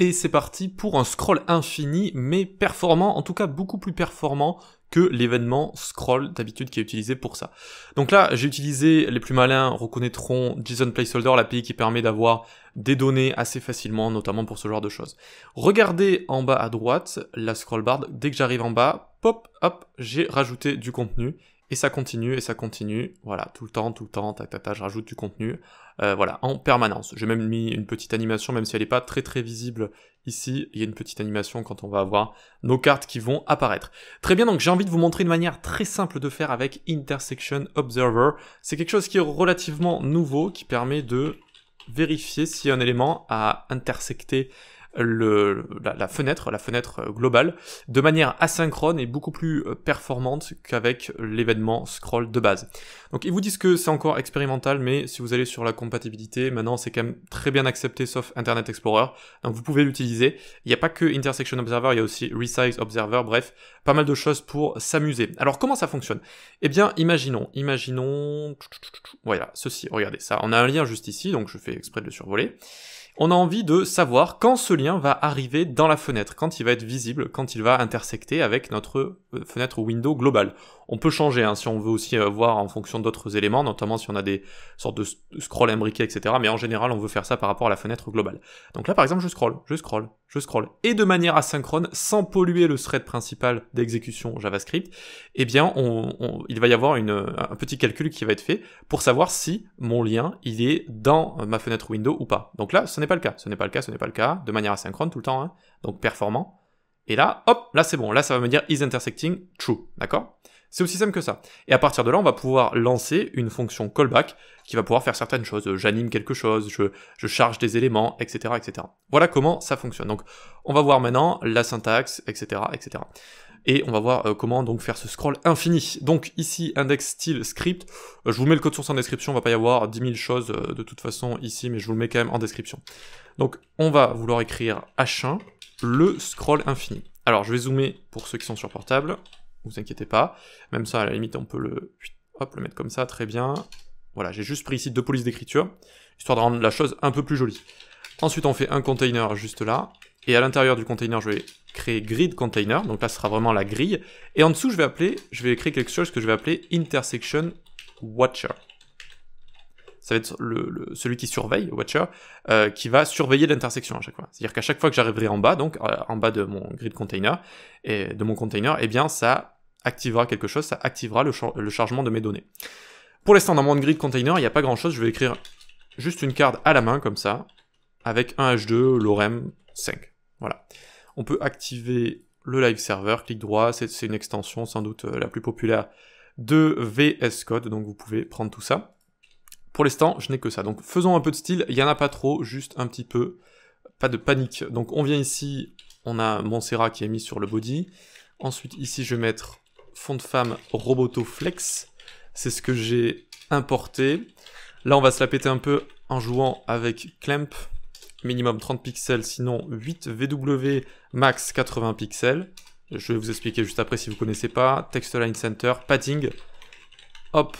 Et c'est parti pour un scroll infini, mais performant, en tout cas beaucoup plus performant que l'événement scroll d'habitude qui est utilisé pour ça. Donc là, j'ai utilisé, les plus malins reconnaîtront JSON Placeholder, l'API qui permet d'avoir des données assez facilement, notamment pour ce genre de choses. Regardez en bas à droite la scroll dès que j'arrive en bas, pop, hop, j'ai rajouté du contenu et ça continue, et ça continue, voilà, tout le temps, tout le temps, tac, tac, je rajoute du contenu, euh, voilà, en permanence. J'ai même mis une petite animation, même si elle n'est pas très très visible ici, il y a une petite animation quand on va avoir nos cartes qui vont apparaître. Très bien, donc j'ai envie de vous montrer une manière très simple de faire avec Intersection Observer. C'est quelque chose qui est relativement nouveau, qui permet de vérifier si un élément a intersecté le, la, la, fenêtre, la fenêtre euh, globale, de manière asynchrone et beaucoup plus euh, performante qu'avec l'événement scroll de base. Donc ils vous disent que c'est encore expérimental, mais si vous allez sur la compatibilité, maintenant c'est quand même très bien accepté sauf Internet Explorer, donc vous pouvez l'utiliser. Il n'y a pas que Intersection Observer, il y a aussi Resize Observer, bref, pas mal de choses pour s'amuser. Alors comment ça fonctionne Eh bien, imaginons, imaginons, voilà, ceci, regardez ça, on a un lien juste ici, donc je fais exprès de le survoler on a envie de savoir quand ce lien va arriver dans la fenêtre, quand il va être visible, quand il va intersecter avec notre euh, fenêtre window globale. On peut changer hein, si on veut aussi euh, voir en fonction d'autres éléments, notamment si on a des sortes de scroll imbriqués, etc. Mais en général, on veut faire ça par rapport à la fenêtre globale. Donc là, par exemple, je scroll, je scroll, je scroll. Et de manière asynchrone, sans polluer le thread principal d'exécution JavaScript, eh bien, il va y avoir un petit calcul qui va être fait pour savoir si mon lien, il est dans ma fenêtre window ou pas. Donc là, ce n'est pas le cas, ce n'est pas le cas, ce n'est pas le cas, de manière asynchrone tout le temps, hein. donc performant. Et là, hop, là c'est bon, là ça va me dire is intersecting true, d'accord c'est aussi simple que ça. Et à partir de là, on va pouvoir lancer une fonction callback qui va pouvoir faire certaines choses. Euh, j'anime quelque chose, je, charge des éléments, etc., etc. Voilà comment ça fonctionne. Donc, on va voir maintenant la syntaxe, etc., etc. Et on va voir euh, comment donc faire ce scroll infini. Donc ici, index style script. Euh, je vous mets le code source en description, on va pas y avoir 10 000 choses de toute façon ici, mais je vous le mets quand même en description. Donc on va vouloir écrire H1, le scroll infini. Alors je vais zoomer pour ceux qui sont sur portable vous inquiétez pas. Même ça, à la limite, on peut le, hop, le mettre comme ça, très bien. Voilà, j'ai juste pris ici deux polices d'écriture, histoire de rendre la chose un peu plus jolie. Ensuite, on fait un container juste là. Et à l'intérieur du container, je vais créer grid container. Donc là, ce sera vraiment la grille. Et en dessous, je vais appeler, je vais créer quelque chose que je vais appeler intersection watcher. Ça va être le, celui qui surveille, watcher, euh, qui va surveiller l'intersection à chaque fois. C'est-à-dire qu'à chaque fois que j'arriverai en bas, donc euh, en bas de mon grid container et de mon container, eh bien, ça activera quelque chose, ça activera le, chargement de mes données. Pour l'instant, dans mon grid container, il n'y a pas grand chose. Je vais écrire juste une carte à la main, comme ça, avec un H2, lorem 5. Voilà. On peut activer le live server, clic droit, c'est une extension sans doute euh, la plus populaire de VS Code, donc vous pouvez prendre tout ça. Pour l'instant, je n'ai que ça. Donc faisons un peu de style, il n'y en a pas trop, juste un petit peu, pas de panique. Donc on vient ici, on a mon qui est mis sur le body. Ensuite ici, je vais mettre fond de femme Roboto Flex. C'est ce que j'ai importé. Là, on va se la péter un peu en jouant avec Clamp. Minimum 30 pixels, sinon 8 VW, max 80 pixels. Je vais vous expliquer juste après si vous ne connaissez pas. Text Line Center, padding. Hop.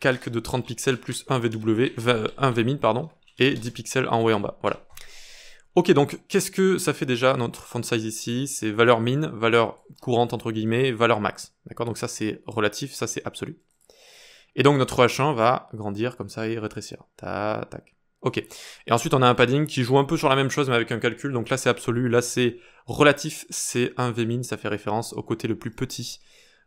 Calque de 30 pixels plus 1 VW, 1 VMIN, pardon. Et 10 pixels en haut et en bas. Voilà. Ok, donc qu'est-ce que ça fait déjà notre font size ici C'est valeur min, valeur courante entre guillemets, valeur max. D'accord Donc ça c'est relatif, ça c'est absolu. Et donc notre H1 va grandir comme ça et rétrécir. ta tac. Ok. Et ensuite on a un padding qui joue un peu sur la même chose mais avec un calcul. Donc là c'est absolu, là c'est relatif, c'est un V min, ça fait référence au côté le plus petit.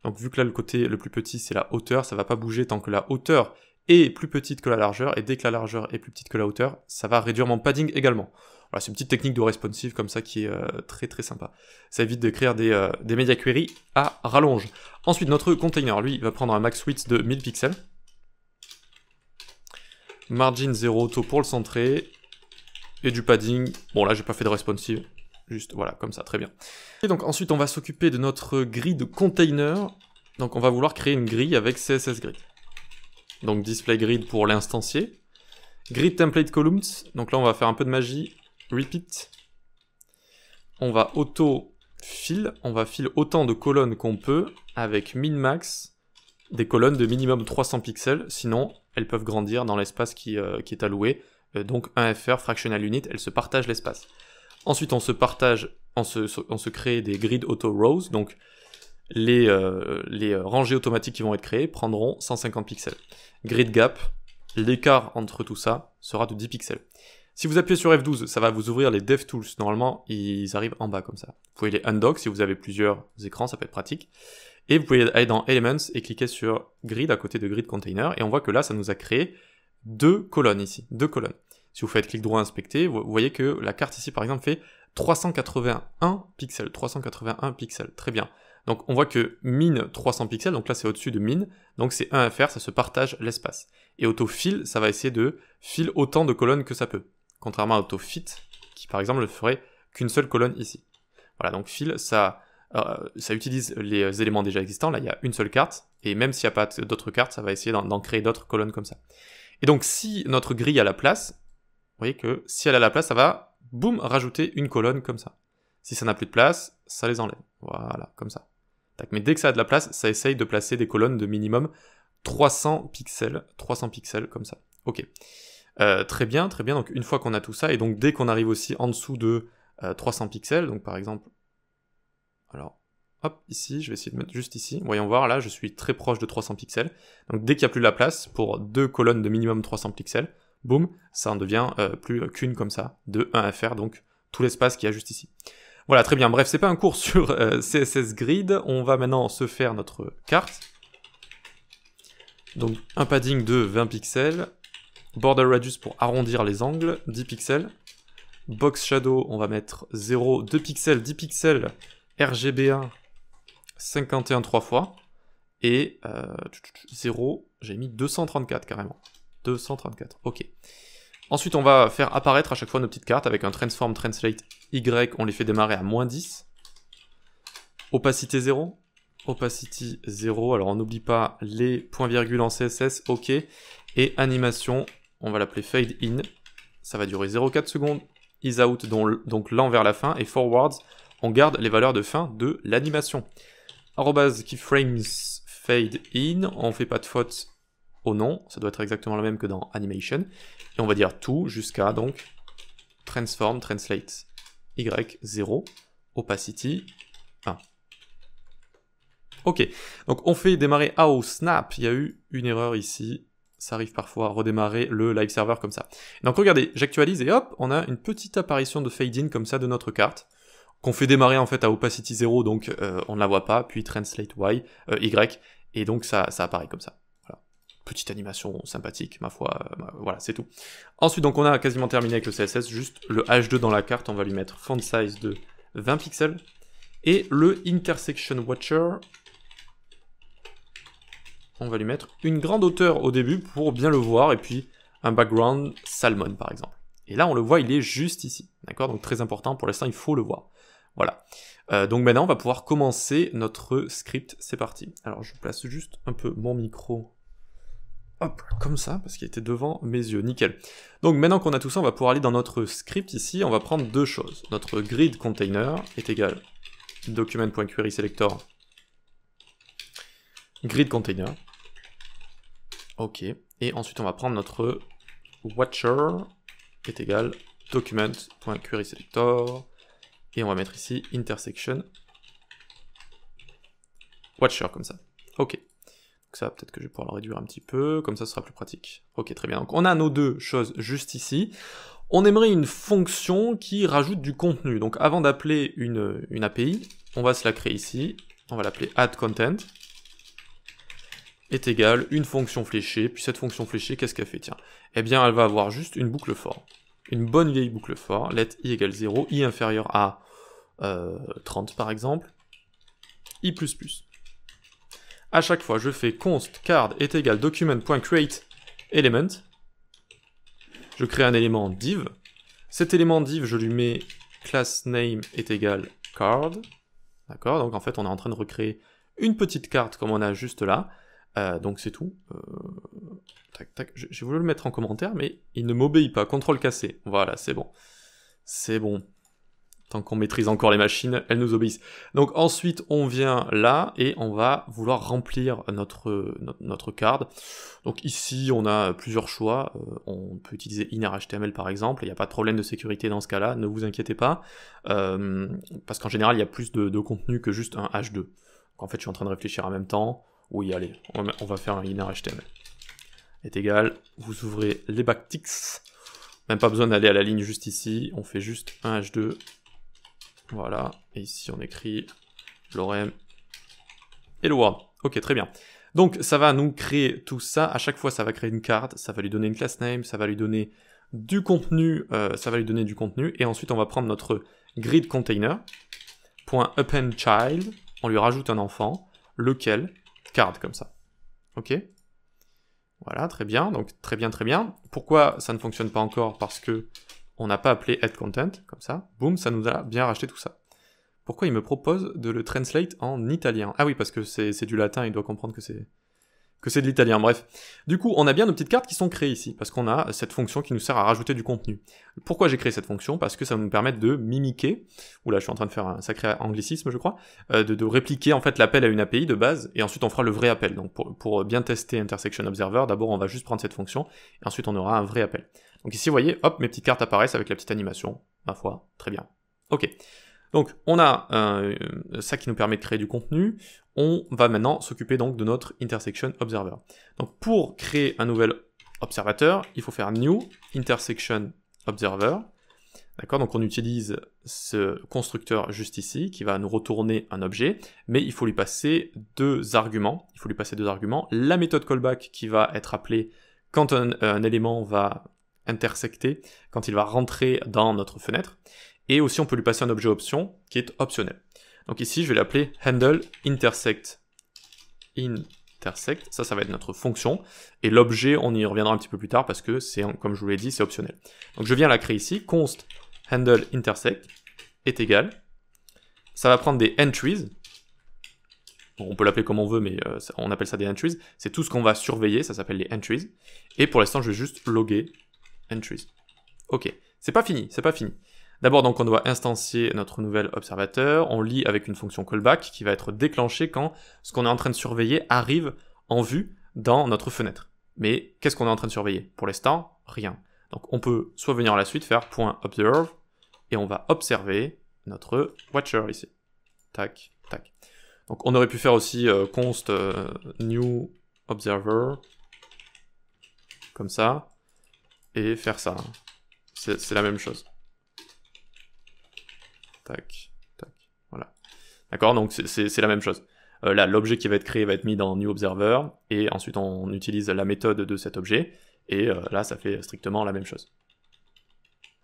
Donc vu que là le côté le plus petit c'est la hauteur, ça va pas bouger tant que la hauteur est plus petite que la largeur. Et dès que la largeur est plus petite que la hauteur, ça va réduire mon padding également. Voilà, c'est une petite technique de responsive comme ça qui est euh, très très sympa. Ça évite de créer des, euh, media queries à rallonge. Ensuite, notre container, lui, va prendre un max width de 1000 pixels. Margin 0 auto pour le centrer. Et du padding. Bon, là, j'ai pas fait de responsive. Juste, voilà, comme ça, très bien. Et donc, ensuite, on va s'occuper de notre grid container. Donc, on va vouloir créer une grille avec CSS grid. Donc, display grid pour l'instancier. Grid template columns. Donc là, on va faire un peu de magie repeat. On va auto fill, on va fill autant de colonnes qu'on peut avec min-max des colonnes de minimum 300 pixels, sinon elles peuvent grandir dans l'espace qui, euh, est alloué. Euh, donc 1FR, fractional unit, elles se partagent l'espace. Ensuite, on se partage, on se, crée des grid auto rows, donc les euh, rangées automatiques qui vont être créées prendront 150 pixels. Grid gap, l'écart entre tout ça sera de 10 pixels. Si vous appuyez sur F12, ça va vous ouvrir les DevTools. Normalement, ils arrivent en bas comme ça. Vous pouvez les undock si vous avez plusieurs écrans, ça peut être pratique. Et vous pouvez aller dans Elements et cliquer sur Grid à côté de Grid Container. Et on voit que là, ça nous a créé deux colonnes ici, deux colonnes. Si vous faites clic droit inspecter, vous voyez que la carte ici, par exemple, fait 381 pixels, 381 pixels, très bien. Donc on voit que min 300 pixels, donc là c'est au-dessus de min. donc c'est 1 fr. ça se partage l'espace. Et auto autofill, ça va essayer de fil autant de colonnes que ça peut contrairement à AutoFit, qui par exemple ne ferait qu'une seule colonne ici. Voilà, donc fil, ça, euh, ça utilise les euh, éléments déjà existants. Là, il y a une seule carte, et même s'il n'y a pas d'autres cartes, ça va essayer d'en créer d'autres colonnes comme ça. Et donc, si notre grille a la place, vous voyez que si elle a la place, ça va, boum, rajouter une colonne comme ça. Si ça n'a plus de place, ça les enlève. Voilà, comme ça. Tac. Mais dès que ça a de la place, ça essaye de placer des colonnes de minimum 300 pixels, 300 pixels comme ça. Ok. Euh, très bien, très bien. Donc une fois qu'on a tout ça, et donc dès qu'on arrive aussi en dessous de 300 euh, pixels, donc par exemple, alors hop, ici, je vais essayer de mettre juste ici. Voyons voir, là, je suis très proche de 300 pixels. Donc dès qu'il n'y a plus la place pour deux colonnes de minimum 300 pixels, boum, ça en devient euh, plus qu'une comme ça, de 1 à faire, donc tout l'espace qu'il y a juste ici. Voilà, très bien. Bref, c'est pas un cours sur CSS Grid. On va maintenant se faire notre carte. Donc un padding de 20 pixels, Border Radius pour arrondir les angles, 10 pixels. Box Shadow, on va mettre 0, 2 pixels, 10 pixels. RGB1, 51 3 fois. Et 0, euh, j'ai mis 234 carrément. 234, ok. Ensuite, on va faire apparaître à chaque fois nos petites cartes avec un Transform Translate Y, on les fait démarrer à moins 10. Opacité 0, opacity 0, alors on n'oublie pas les points virgules en CSS, ok, et animation on va l'appeler fade in, ça va durer 0,4 secondes, is out donc l'an vers la fin, et forwards, on garde les valeurs de fin de l'animation. Arrobase keyframes fade in, on fait pas de faute au nom, ça doit être exactement le même que dans animation, et on va dire tout jusqu'à donc transform, translate, y, 0, opacity, 1. Ok, donc on fait démarrer, au snap, il y a eu une erreur ici, ça arrive parfois à redémarrer le live server comme ça. Donc regardez, j'actualise et hop, on a une petite apparition de fade-in comme ça de notre carte, qu'on fait démarrer en fait à opacity 0, donc euh, on ne la voit pas, puis translate y, euh, y, et donc ça, ça apparaît comme ça. Petite animation sympathique, ma foi, euh, voilà, c'est tout. Ensuite, donc on a quasiment terminé avec le CSS, juste le H2 dans la carte, on va lui mettre font size de 20 pixels, et le intersection watcher, on va lui mettre une grande hauteur au début pour bien le voir, et puis un background salmon par exemple. Et là, on le voit, il est juste ici. D'accord Donc très important, pour l'instant, il faut le voir. Voilà. Euh, donc maintenant, on va pouvoir commencer notre script. C'est parti. Alors, je place juste un peu mon micro. Hop, comme ça, parce qu'il était devant mes yeux. Nickel. Donc maintenant qu'on a tout ça, on va pouvoir aller dans notre script ici. On va prendre deux choses. Notre grid container est égal document.querySelector grid container. Ok. Et ensuite, on va prendre notre watcher est égal document.querySelector et on va mettre ici intersection watcher comme ça. Ok. Donc ça, peut-être que je vais pouvoir le réduire un petit peu, comme ça ce sera plus pratique. Ok, très bien. Donc on a nos deux choses juste ici. On aimerait une fonction qui rajoute du contenu. Donc avant d'appeler une, API, on va se la créer ici. On va l'appeler addContent. content est égale une fonction fléchée, puis cette fonction fléchée, qu'est-ce qu'elle fait Tiens, eh bien elle va avoir juste une boucle for, une bonne vieille boucle for, let i égale 0, i inférieur à 30 euh, par exemple, i++. À chaque fois, je fais const card est égal document.createElement, element, je crée un élément div, cet élément div, je lui mets class name est égal card, d'accord, donc en fait on est en train de recréer une petite carte comme on a juste là, euh, donc c'est tout. Euh, tac, tac. J'ai voulu le mettre en commentaire, mais il ne m'obéit pas. Contrôle cassé. Voilà, c'est bon. C'est bon. Tant qu'on maîtrise encore les machines, elles nous obéissent. Donc ensuite, on vient là et on va vouloir remplir notre, notre, card. Donc ici, on a plusieurs choix. Euh, on peut utiliser innerHTML HTML par exemple. Il n'y a pas de problème de sécurité dans ce cas-là. Ne vous inquiétez pas. parce qu'en général, il y a plus de, de contenu que juste un H2. Donc en fait, je suis en train de réfléchir en même temps. Oui, allez, on va faire un inner HTML. Est égal, vous ouvrez les backticks. Même pas besoin d'aller à la ligne juste ici, on fait juste un H2. Voilà, et ici on écrit l'ORM et le Ok, très bien. Donc ça va nous créer tout ça, à chaque fois ça va créer une carte, ça va lui donner une class name, ça va lui donner du contenu, euh, ça va lui donner du contenu, et ensuite on va prendre notre grid container, point open child, on lui rajoute un enfant, lequel card comme ça. Ok Voilà, très bien. Donc très bien, très bien. Pourquoi ça ne fonctionne pas encore Parce que on n'a pas appelé head content comme ça. Boum, ça nous a bien racheté tout ça. Pourquoi il me propose de le translate en italien Ah oui, parce que c'est du latin, il doit comprendre que c'est que c'est de l'italien, bref. Du coup, on a bien nos petites cartes qui sont créées ici, parce qu'on a cette fonction qui nous sert à rajouter du contenu. Pourquoi j'ai créé cette fonction Parce que ça va nous permettre de mimiquer, là je suis en train de faire un sacré anglicisme je crois, euh, de, répliquer en fait l'appel à une API de base, et ensuite on fera le vrai appel. Donc pour, pour bien tester Intersection Observer, d'abord on va juste prendre cette fonction, et ensuite on aura un vrai appel. Donc ici, vous voyez, hop, mes petites cartes apparaissent avec la petite animation, ma foi, très bien. Ok. Donc on a euh, ça qui nous permet de créer du contenu. On va maintenant s'occuper donc de notre intersection observer. Donc pour créer un nouvel observateur, il faut faire new intersection observer. D'accord Donc on utilise ce constructeur juste ici qui va nous retourner un objet, mais il faut lui passer deux arguments. Il faut lui passer deux arguments. La méthode callback qui va être appelée quand un élément va intersecter, quand il va rentrer dans notre fenêtre. Et aussi, on peut lui passer un objet option qui est optionnel. Donc ici, je vais l'appeler handle intersect. Intersect, ça, ça va être notre fonction. Et l'objet, on y reviendra un petit peu plus tard parce que c'est, comme je vous l'ai dit, c'est optionnel. Donc je viens la créer ici. Const handle intersect est égal. Ça va prendre des entries. on peut l'appeler comme on veut, mais euh, on appelle ça des entries. C'est tout ce qu'on va surveiller, ça s'appelle les entries. Et pour l'instant, je vais juste loguer entries. Ok, c'est pas fini, c'est pas fini. D'abord, donc, on doit instancier notre nouvel observateur. On lit avec une fonction callback qui va être déclenchée quand ce qu'on est en train de surveiller arrive en vue dans notre fenêtre. Mais qu'est-ce qu'on est en train de surveiller Pour l'instant, rien. Donc, on peut soit venir à la suite faire .observe et on va observer notre watcher ici. Tac, tac. Donc, on aurait pu faire aussi euh, const euh, new observer comme ça et faire ça. C'est la même chose. Tac, tac. Voilà. D'accord Donc c'est la même chose. Euh, là, l'objet qui va être créé va être mis dans New Observer, et ensuite on utilise la méthode de cet objet, et euh, là, ça fait strictement la même chose.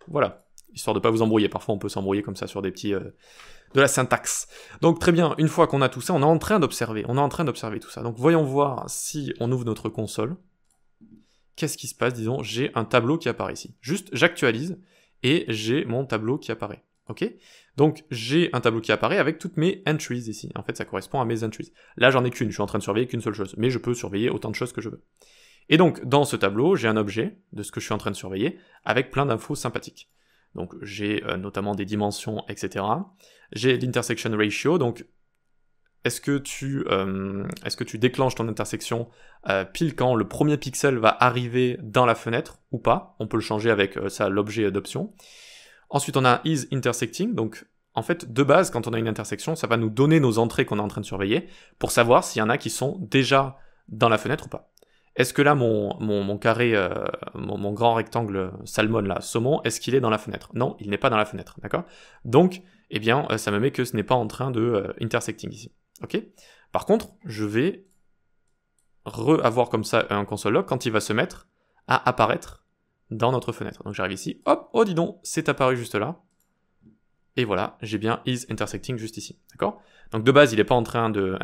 Voilà, histoire de ne pas vous embrouiller. Parfois, on peut s'embrouiller comme ça sur des petits... Euh, de la syntaxe. Donc très bien, une fois qu'on a tout ça, on est en train d'observer, on est en train d'observer tout ça. Donc voyons voir si on ouvre notre console. Qu'est-ce qui se passe Disons, j'ai un tableau qui apparaît ici. Juste, j'actualise, et j'ai mon tableau qui apparaît. Ok Donc j'ai un tableau qui apparaît avec toutes mes entries ici. En fait, ça correspond à mes entries. Là, j'en ai qu'une, je suis en train de surveiller qu'une seule chose, mais je peux surveiller autant de choses que je veux. Et donc, dans ce tableau, j'ai un objet de ce que je suis en train de surveiller avec plein d'infos sympathiques. Donc j'ai euh, notamment des dimensions, etc. J'ai l'intersection ratio, donc est-ce que, tu, euh, est-ce que tu déclenches ton intersection euh, pile quand le premier pixel va arriver dans la fenêtre ou pas On peut le changer avec ça l'objet d'option. Ensuite, on a is intersecting. Donc, en fait, de base, quand on a une intersection, ça va nous donner nos entrées qu'on est en train de surveiller pour savoir s'il y en a qui sont déjà dans la fenêtre ou pas. Est-ce que là, mon, carré, euh, mon, grand rectangle salmon, là, saumon, est-ce qu'il est dans la fenêtre Non, il n'est pas dans la fenêtre, d'accord Donc, eh bien, euh, ça me met que ce n'est pas en train de euh, intersecting ici, ok Par contre, je vais re-avoir comme ça un console log quand il va se mettre à apparaître dans notre fenêtre. Donc j'arrive ici, hop, oh dis donc, c'est apparu juste là. Et voilà, j'ai bien is intersecting juste ici, d'accord Donc de base, il n'est pas en train de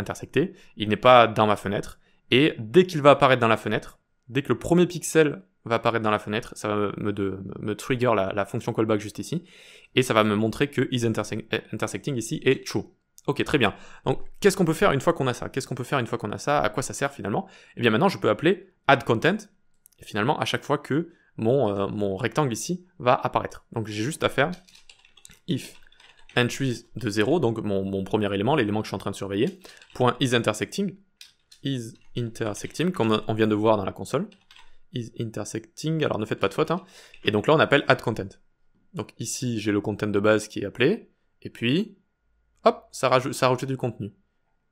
il n'est pas dans ma fenêtre, et dès qu'il va apparaître dans la fenêtre, dès que le premier pixel va apparaître dans la fenêtre, ça va me, trigger la, fonction callback juste ici, et ça va me montrer que is eh, intersecting ici est true. Ok, très bien. Donc, qu'est-ce qu'on peut faire une fois qu'on a ça Qu'est-ce qu'on peut faire une fois qu'on a ça À quoi ça sert finalement et eh bien, maintenant, je peux appeler add content. Et finalement, à chaque fois que euh, mon, rectangle ici va apparaître. Donc j'ai juste à faire if entries de 0, donc mon, premier élément, l'élément que je suis en train de surveiller, point is intersecting, is intersecting, comme on vient de voir dans la console, is intersecting, alors ne faites pas de faute, hein. et donc là on appelle add content. Donc ici j'ai le content de base qui est appelé, et puis hop, ça rajoute, ça rajoute du contenu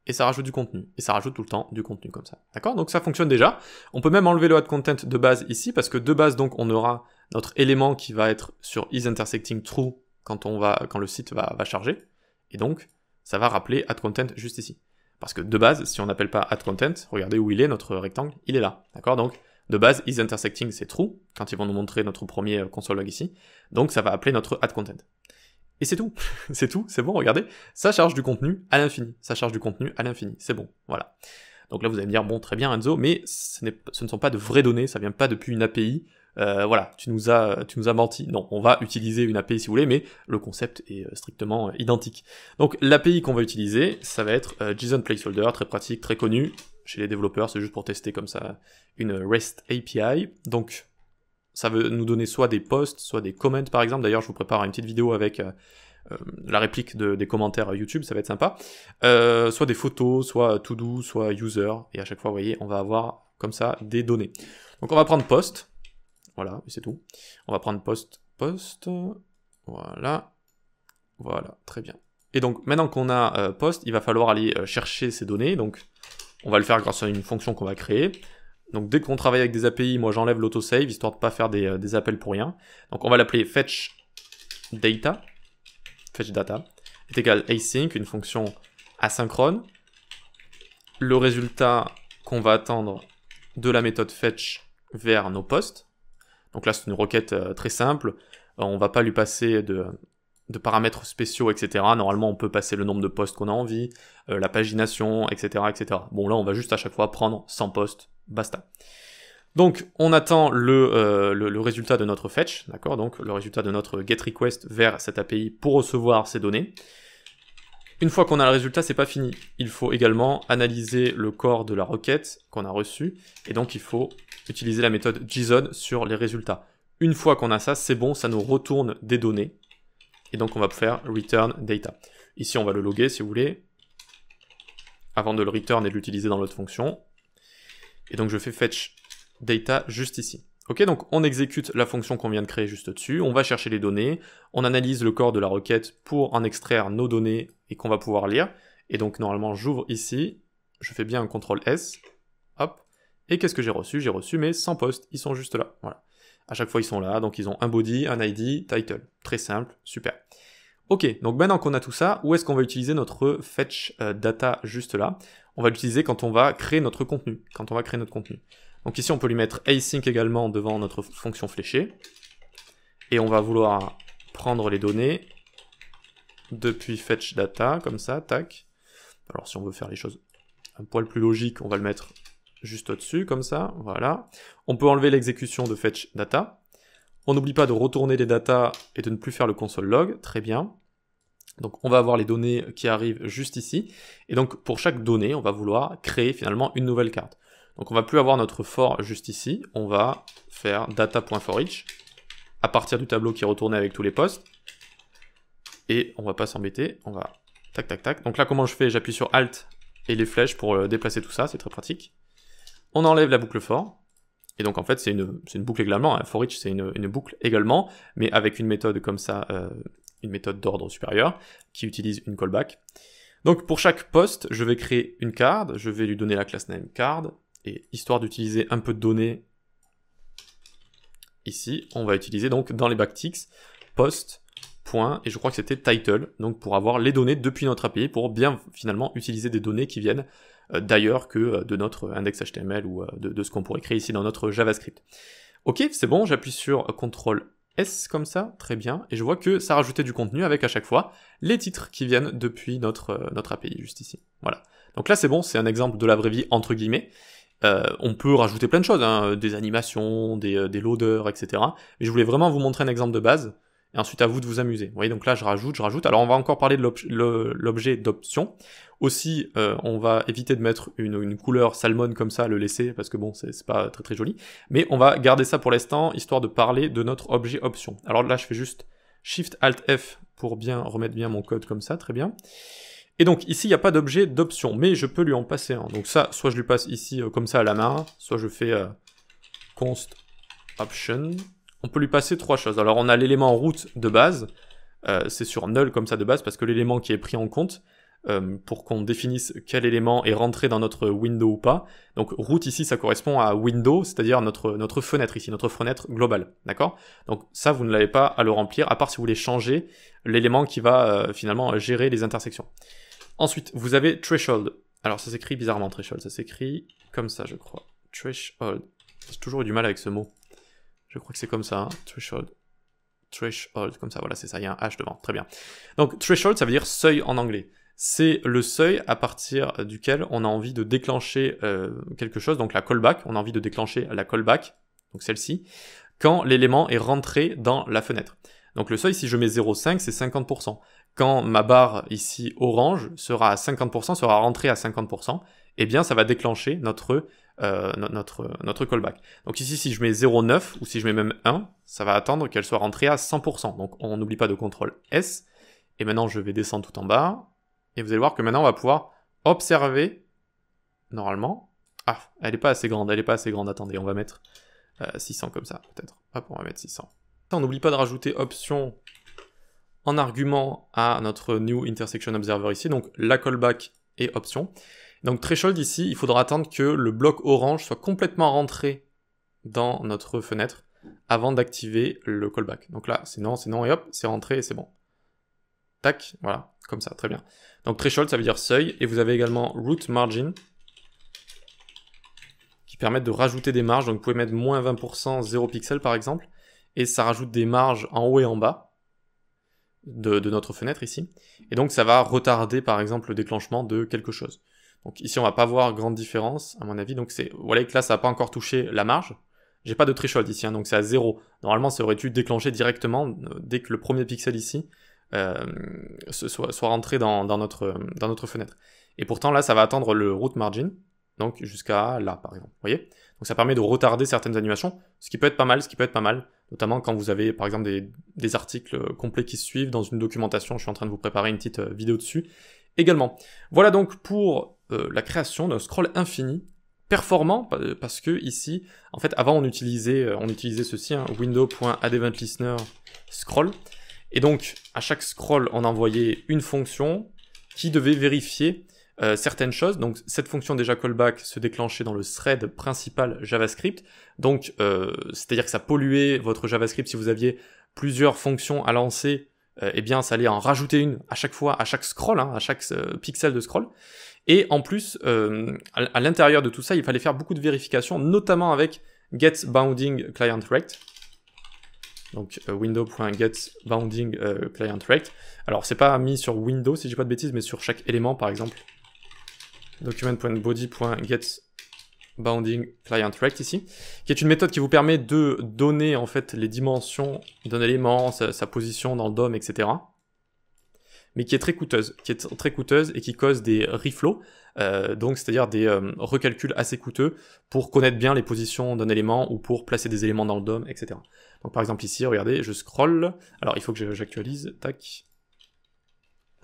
et ça rajoute du contenu, et ça rajoute tout le temps du contenu comme ça. D'accord Donc ça fonctionne déjà. On peut même enlever le add content de base ici, parce que de base, donc, on aura notre élément qui va être sur is true quand, on va, quand le site va, charger, et donc, ça va rappeler add content juste ici. Parce que de base, si on n'appelle pas add content, regardez où il est, notre rectangle, il est là. D'accord Donc, de base, is intersecting, c'est true, quand ils vont nous montrer notre premier euh, console log ici. Donc, ça va appeler notre add content. Et c'est tout. c'est tout, c'est bon, regardez. Ça charge du contenu à l'infini. Ça charge du contenu à l'infini. C'est bon, voilà. Donc là, vous allez me dire, bon, très bien, Enzo, mais ce, ne sont pas de vraies données, ça vient pas depuis une API. Euh, voilà, tu nous, as, tu nous as menti. Non, on va utiliser une API si vous voulez, mais le concept est euh, strictement euh, identique. Donc l'API qu'on va utiliser, ça va être JSON Placeholder, très pratique, très connu chez les développeurs, c'est juste pour tester comme ça une REST API. Donc ça veut nous donner soit des posts, soit des comments par exemple. D'ailleurs, je vous prépare une petite vidéo avec euh, euh, la réplique des commentaires YouTube, ça va être sympa. Euh, soit des photos, soit to do, soit user. Et à chaque fois, vous voyez, on va avoir comme ça des données. Donc on va prendre post. Voilà, c'est tout. On va prendre post, post. Voilà. Voilà, très bien. Et donc maintenant qu'on a post, il va falloir aller chercher ces données. Donc on va le faire grâce à une fonction qu'on va créer. Donc dès qu'on travaille avec des API, moi j'enlève l'autosave, histoire de ne pas faire euh, des, appels pour rien. Donc on va l'appeler fetch data, fetch data, est égal async, une fonction asynchrone. Le résultat qu'on va attendre de la méthode fetch vers nos postes. Donc là c'est une requête euh, très simple, euh, on ne va pas lui passer de, paramètres spéciaux, etc. Normalement, on peut passer le nombre de postes qu'on a envie, la pagination, etc., etc. Bon, là, on va juste à chaque fois prendre 100 postes Basta. Donc, on attend euh, le, résultat de notre fetch, d'accord Donc, le résultat de notre get request vers cette API pour recevoir ces données. Une fois qu'on a le résultat, c'est pas fini. Il faut également analyser le corps de la requête qu'on a reçue, et donc il faut utiliser la méthode JSON sur les résultats. Une fois qu'on a ça, c'est bon, ça nous retourne des données, et donc on va faire return data. Ici, on va le loguer si vous voulez, avant de le return et de l'utiliser dans l'autre fonction. Et donc je fais fetch data juste ici. Ok, donc on exécute la fonction qu'on vient de créer juste dessus, on va chercher les données, on analyse le corps de la requête pour en extraire nos données et qu'on va pouvoir lire. Et donc normalement j'ouvre ici, je fais bien un CTRL S, hop, et qu'est-ce que j'ai reçu J'ai reçu mes 100 postes, ils sont juste là, voilà. À chaque fois ils sont là, donc ils ont un body, un ID, title. Très simple, super. Ok, donc maintenant qu'on a tout ça, où est-ce qu'on va utiliser notre fetch euh, data juste là on va l'utiliser quand on va créer notre contenu, quand on va créer notre contenu. Donc ici, on peut lui mettre async également devant notre fonction fléchée. Et on va vouloir prendre les données depuis fetch data, comme ça, tac. Alors si on veut faire les choses un poil plus logique, on va le mettre juste au-dessus, comme ça, voilà. On peut enlever l'exécution de fetch data. On n'oublie pas de retourner les data et de ne plus faire le console log, très bien. Donc on va avoir les données qui arrivent juste ici. Et donc pour chaque donnée, on va vouloir créer finalement une nouvelle carte. Donc on va plus avoir notre for juste ici. On va faire data.forEach à partir du tableau qui est retourné avec tous les postes. Et on va pas s'embêter. On va tac tac tac. Donc là comment je fais J'appuie sur Alt et les flèches pour euh, déplacer tout ça. C'est très pratique. On enlève la boucle for. Et donc en fait c'est une, une, boucle également. Hein, ForEach, c'est une, boucle également. Mais avec une méthode comme ça euh, une méthode d'ordre supérieur qui utilise une callback. Donc pour chaque poste, je vais créer une carte, je vais lui donner la classe name card, et histoire d'utiliser un peu de données ici, on va utiliser donc dans les backticks post et je crois que c'était title donc pour avoir les données depuis notre API pour bien finalement utiliser des données qui viennent euh, d'ailleurs que euh, de notre index HTML ou euh, de, de ce qu'on pourrait créer ici dans notre JavaScript. Ok, c'est bon, j'appuie sur CTRL est-ce comme ça, très bien. Et je vois que ça rajoutait du contenu avec à chaque fois les titres qui viennent depuis notre, euh, notre API juste ici. Voilà. Donc là c'est bon, c'est un exemple de la vraie vie entre guillemets. Euh, on peut rajouter plein de choses, hein, des animations, des, euh, des loaders, etc. Mais je voulais vraiment vous montrer un exemple de base et ensuite, à vous de vous amuser. Vous voyez, donc là, je rajoute, je rajoute. Alors, on va encore parler de l'objet d'option. Aussi, euh, on va éviter de mettre une, couleur salmone comme ça, le laisser, parce que bon, c'est pas très très joli. Mais on va garder ça pour l'instant, histoire de parler de notre objet option. Alors là, je fais juste Shift-Alt-F pour bien remettre bien mon code comme ça, très bien. Et donc ici, il n'y a pas d'objet d'option, mais je peux lui en passer un. Donc ça, soit je lui passe ici euh, comme ça à la main, soit je fais euh, const option on peut lui passer trois choses. Alors on a l'élément route de base, euh, c'est sur null comme ça de base parce que l'élément qui est pris en compte euh, pour qu'on définisse quel élément est rentré dans notre window ou pas. Donc route ici ça correspond à window, c'est-à-dire notre, notre fenêtre ici, notre fenêtre globale, d'accord Donc ça vous ne l'avez pas à le remplir à part si vous voulez changer l'élément qui va euh, finalement gérer les intersections. Ensuite vous avez threshold. Alors ça s'écrit bizarrement threshold, ça s'écrit comme ça je crois. Threshold. J'ai toujours eu du mal avec ce mot. Je crois que c'est comme ça, hein. threshold. Threshold, comme ça, voilà, c'est ça, il y a un H devant, très bien. Donc threshold, ça veut dire seuil en anglais. C'est le seuil à partir duquel on a envie de déclencher euh, quelque chose, donc la callback, on a envie de déclencher la callback, donc celle-ci, quand l'élément est rentré dans la fenêtre. Donc le seuil, si je mets 0,5, c'est 50%. Quand ma barre ici orange sera à 50%, sera rentrée à 50%, eh bien ça va déclencher notre euh, notre, notre callback. Donc ici, si je mets 0,9 ou si je mets même 1, ça va attendre qu'elle soit rentrée à 100%. Donc on n'oublie pas de CTRL S. Et maintenant, je vais descendre tout en bas. Et vous allez voir que maintenant, on va pouvoir observer, normalement. Ah, elle n'est pas assez grande, elle n'est pas assez grande. Attendez, on va mettre 600 euh, comme ça, peut-être. Hop, on va mettre 600. On n'oublie pas de rajouter option en argument à notre new intersection observer ici, donc la callback et option. Donc threshold ici, il faudra attendre que le bloc orange soit complètement rentré dans notre fenêtre avant d'activer le callback. Donc là, c'est non, c'est non, et hop, c'est rentré et c'est bon. Tac, voilà, comme ça, très bien. Donc threshold, ça veut dire seuil, et vous avez également root margin, qui permettent de rajouter des marges. Donc vous pouvez mettre moins 20%, 0 pixels par exemple, et ça rajoute des marges en haut et en bas de, de notre fenêtre ici. Et donc ça va retarder par exemple le déclenchement de quelque chose. Donc ici, on va pas voir grande différence, à mon avis. Donc c'est que là, ça n'a pas encore touché la marge. J'ai pas de threshold ici, hein, donc c'est à zéro. Normalement, ça aurait dû déclencher directement euh, dès que le premier pixel ici euh, soit, rentré dans, dans, notre, euh, dans notre fenêtre. Et pourtant, là, ça va attendre le route margin, donc jusqu'à là, par exemple. Vous voyez Donc ça permet de retarder certaines animations, ce qui peut être pas mal, ce qui peut être pas mal, notamment quand vous avez, par exemple, des, des articles euh, complets qui se suivent dans une documentation. Je suis en train de vous préparer une petite vidéo dessus également. Voilà donc pour euh, la création d'un scroll infini performant euh, parce que ici, en fait, avant on utilisait, euh, on utilisait ceci, hein, scroll. Et donc, à chaque scroll, on envoyait une fonction qui devait vérifier certaines choses. Donc, cette fonction déjà callback se déclenchait dans le thread principal JavaScript. Donc, c'est-à-dire que ça polluait votre JavaScript si vous aviez plusieurs fonctions à lancer. et eh bien, ça allait en rajouter une à chaque fois, à chaque scroll, hein, à chaque pixel de scroll. Et en plus, euh, à, l'intérieur de tout ça, il fallait faire beaucoup de vérifications, notamment avec getBoundingClientRect. Donc euh, window.getBoundingClientRect. Euh, Alors, c'est pas mis sur window, si je dis pas de bêtises, mais sur chaque élément, par exemple, document.body.getBoundingClientRect, ici, qui est une méthode qui vous permet de donner en fait les dimensions d'un élément, sa, position dans le DOM, etc mais qui est très coûteuse, qui est très coûteuse et qui cause des reflows, euh, donc c'est-à-dire des euh, recalculs assez coûteux pour connaître bien les positions d'un élément ou pour placer des éléments dans le DOM, etc. Donc par exemple ici, regardez, je scroll, alors il faut que j'actualise, tac.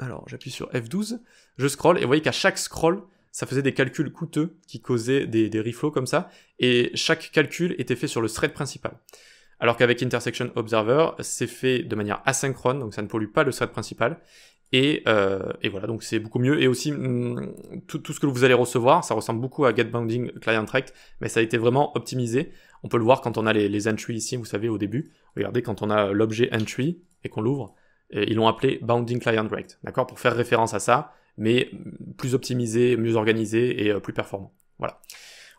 Alors j'appuie sur F12, je scroll et vous voyez qu'à chaque scroll, ça faisait des calculs coûteux qui causaient des, des reflows comme ça, et chaque calcul était fait sur le thread principal. Alors qu'avec Intersection Observer, c'est fait de manière asynchrone, donc ça ne pollue pas le thread principal, euh, et, voilà, donc c'est beaucoup mieux. Et aussi, mm, tout, ce que vous allez recevoir, ça ressemble beaucoup à GetBoundingClientRect, Client mais ça a été vraiment optimisé. On peut le voir quand on a les, entries ici, vous savez, au début. Regardez, quand on a l'objet entry et qu'on l'ouvre, ils l'ont appelé Bounding Client d'accord Pour faire référence à ça, mais plus optimisé, mieux organisé et euh, plus performant. Voilà.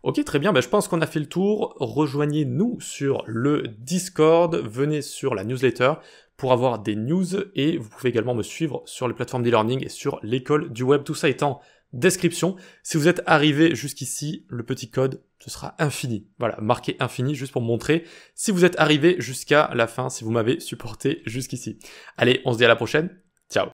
Ok, très bien, bah, je pense qu'on a fait le tour. Rejoignez-nous sur le Discord, venez sur la newsletter pour avoir des news et vous pouvez également me suivre sur les plateformes d'e-learning et sur l'école du web. Tout ça est en description. Si vous êtes arrivé jusqu'ici, le petit code, ce sera infini. Voilà, marqué infini juste pour montrer si vous êtes arrivé jusqu'à la fin, si vous m'avez supporté jusqu'ici. Allez, on se dit à la prochaine.